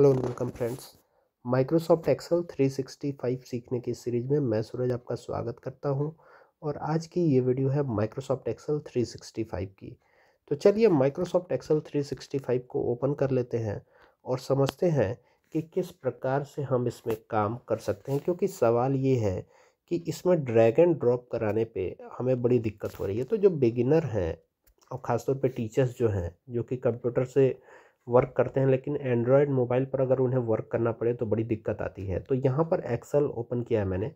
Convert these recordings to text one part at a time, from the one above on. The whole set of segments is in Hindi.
hello welcome friends Microsoft Excel 365 सीखने की सीरीज में मैं सूरज आपका स्वागत करता हूं और आज की ये वीडियो है माइक्रोसॉफ्ट एक्सेल 365 की तो चलिए माइक्रोसॉफ्ट एक्सेल 365 को ओपन कर लेते हैं और समझते हैं कि किस प्रकार से हम इसमें काम कर सकते हैं क्योंकि सवाल ये है कि इसमें ड्रैग एंड ड्रॉप कराने पर हमें बड़ी दिक्कत हो रही है तो जो बिगिनर हैं और ख़ासतौर पर टीचर्स जो हैं जो कि कंप्यूटर से वर्क करते हैं लेकिन एंड्रॉयड मोबाइल पर अगर उन्हें वर्क करना पड़े तो बड़ी दिक्कत आती है तो यहाँ पर एक्सल ओपन किया है मैंने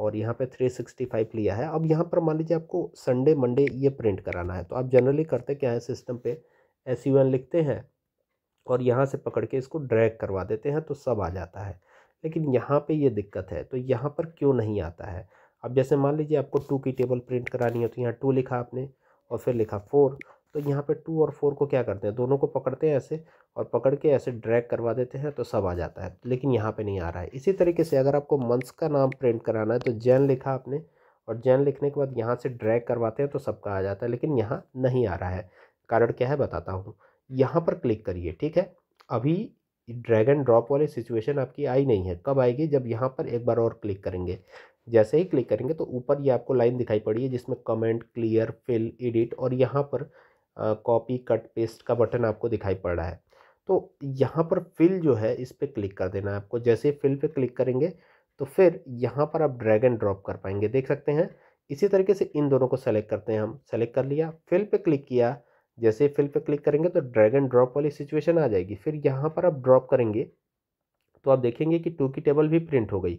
और यहाँ पे 365 लिया है अब यहाँ पर मान लीजिए आपको संडे मंडे ये प्रिंट कराना है तो आप जनरली करते क्या है सिस्टम पे एस लिखते हैं और यहाँ से पकड़ के इसको ड्रैग करवा देते हैं तो सब आ जाता है लेकिन यहाँ पे ये दिक्कत है तो यहाँ पर क्यों नहीं आता है अब जैसे मान लीजिए आपको टू की टेबल प्रिंट करानी है तो यहाँ टू लिखा आपने और फिर लिखा फोर तो यहाँ पे टू और फोर को क्या करते हैं दोनों को पकड़ते हैं ऐसे और पकड़ के ऐसे ड्रैग करवा देते हैं तो सब आ जाता है लेकिन यहाँ पे नहीं आ रहा है इसी तरीके से अगर आपको मंथ्स का नाम प्रिंट कराना है तो जैन लिखा आपने और जैन लिखने के बाद यहाँ से ड्रैग करवाते हैं तो सबका आ जाता है लेकिन यहाँ नहीं आ रहा है कारण क्या है बताता हूँ यहाँ पर क्लिक करिए ठीक है अभी ड्रैग एंड ड्रॉप वाली सिचुएशन आपकी आई नहीं है कब आएगी जब यहाँ पर एक बार और क्लिक करेंगे जैसे ही क्लिक करेंगे तो ऊपर ये आपको लाइन दिखाई पड़ी है जिसमें कमेंट क्लियर फिल एडिट और यहाँ पर कॉपी कट पेस्ट का बटन आपको दिखाई पड़ रहा है तो यहाँ पर फिल जो है इस पर क्लिक कर देना है आपको जैसे फिल पे क्लिक करेंगे तो फिर यहाँ पर आप ड्रैग एंड ड्रॉप कर पाएंगे देख सकते हैं इसी तरीके से इन दोनों को सेलेक्ट करते हैं हम सेलेक्ट कर लिया फिल पे क्लिक किया जैसे फिल पे क्लिक करेंगे तो ड्रैग एंड ड्रॉप वाली सिचुएशन आ जाएगी फिर यहाँ पर आप ड्रॉप करेंगे तो आप देखेंगे कि टू की टेबल भी प्रिंट हो गई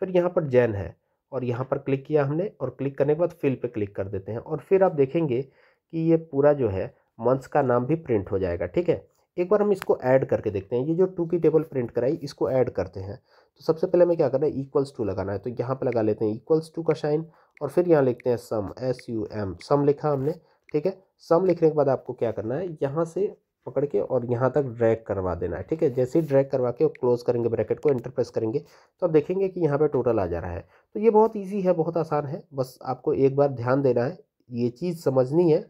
फिर यहाँ पर जैन है और यहाँ पर क्लिक किया हमने और क्लिक करने के बाद फिल पे क्लिक कर देते हैं और फिर आप देखेंगे कि ये पूरा जो है मंथ्स का नाम भी प्रिंट हो जाएगा ठीक है एक बार हम इसको ऐड करके देखते हैं ये जो टू की टेबल प्रिंट कराई इसको ऐड करते हैं तो सबसे पहले हमें क्या करना है इक्वल्स टू लगाना है तो यहाँ पर लगा लेते हैं इक्वल्स टू का साइन और फिर यहाँ लिखते हैं sum S U M sum लिखा हमने ठीक है सम लिखने के बाद आपको क्या करना है यहाँ से पकड़ के और यहाँ तक ड्रैग करवा देना है ठीक है जैसे ही ड्रैग करवा के क्लोज करेंगे ब्रैकेट को इंटरप्रेस करेंगे तो आप देखेंगे कि यहाँ पे टोटल आ जा रहा है तो ये बहुत इजी है बहुत आसान है बस आपको एक बार ध्यान देना है ये चीज़ समझनी है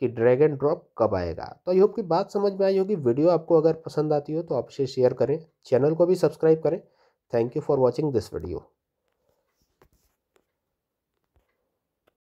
कि ड्रैग एंड ड्रॉप कब आएगा तो आई होप की बात समझ में आई होगी वीडियो आपको अगर पसंद आती हो तो आप इसे शेयर करें चैनल को भी सब्सक्राइब करें thank you for watching this video